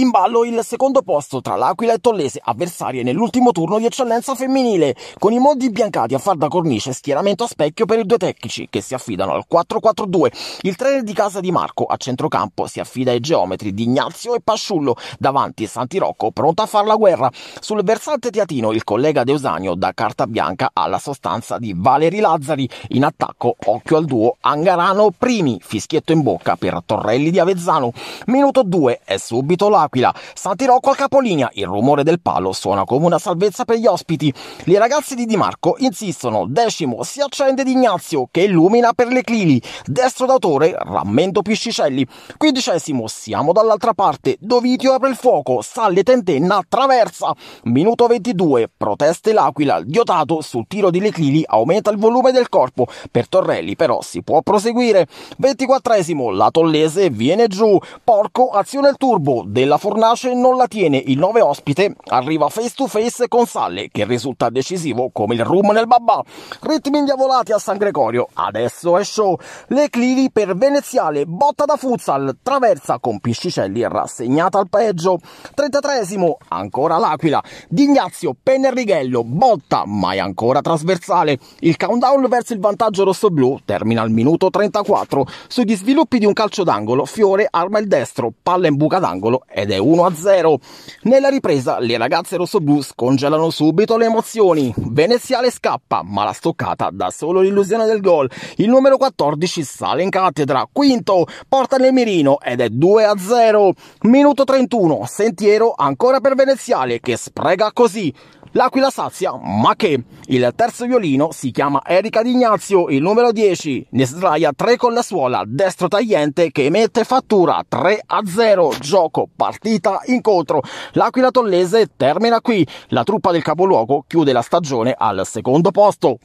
In ballo il secondo posto tra l'Aquila e Tollese, avversarie nell'ultimo turno di eccellenza femminile, con i Monti Biancati a far da cornice schieramento a specchio per i due tecnici che si affidano al 4-4-2. Il trainer di casa di Marco a centrocampo si affida ai geometri di Ignazio e Pasciullo, davanti Santi Rocco, pronto a far la guerra. Sul versante teatino il collega Deusanio da carta bianca alla sostanza di Valeri Lazzari, in attacco occhio al duo Angarano Primi, fischietto in bocca per Torrelli di Avezzano. Minuto 2 è subito la L'Aquila. Santirò col capolinea, il rumore del palo suona come una salvezza per gli ospiti. I ragazzi di Di Marco insistono, decimo si accende di Ignazio che illumina per le clili, destro d'autore rammento Piscicelli, quindicesimo siamo dall'altra parte, Dovitio apre il fuoco, Salle tentenna attraversa, minuto 22, proteste L'Aquila, Diotato sul tiro di Leclili aumenta il volume del corpo, per Torrelli però si può proseguire, 24esimo la Tollese viene giù, Porco azione il turbo, della la Fornace non la tiene il 9 ospite, arriva face to face con Salle, che risulta decisivo come il rum nel babà. Ritmi indiavolati a San Gregorio, adesso è show. Le clivi per Veneziale, botta da futsal, traversa con Piscicelli rassegnata al peggio. 33esimo, ancora l'Aquila, di Ignazio, Pennerrighello, botta, mai ancora trasversale. Il countdown verso il vantaggio rosso-blu termina al minuto 34. Sugli sviluppi di un calcio d'angolo, Fiore arma il destro, palla in buca d'angolo e ed è 1-0. Nella ripresa le ragazze rossoblù scongelano subito le emozioni. Veneziale scappa, ma la stoccata dà solo l'illusione del gol. Il numero 14 sale in cattedra, quinto, porta nel mirino ed è 2-0. Minuto 31, sentiero ancora per Veneziale che sprega così. L'aquila sazia, ma che? Il terzo violino si chiama Erika D'Ignazio, il numero 10. Ne sdraia 3 con la suola, destro tagliente che emette fattura 3 a 0. Gioco partito partita incontro. L'Aquila Tollese termina qui, la truppa del capoluogo chiude la stagione al secondo posto.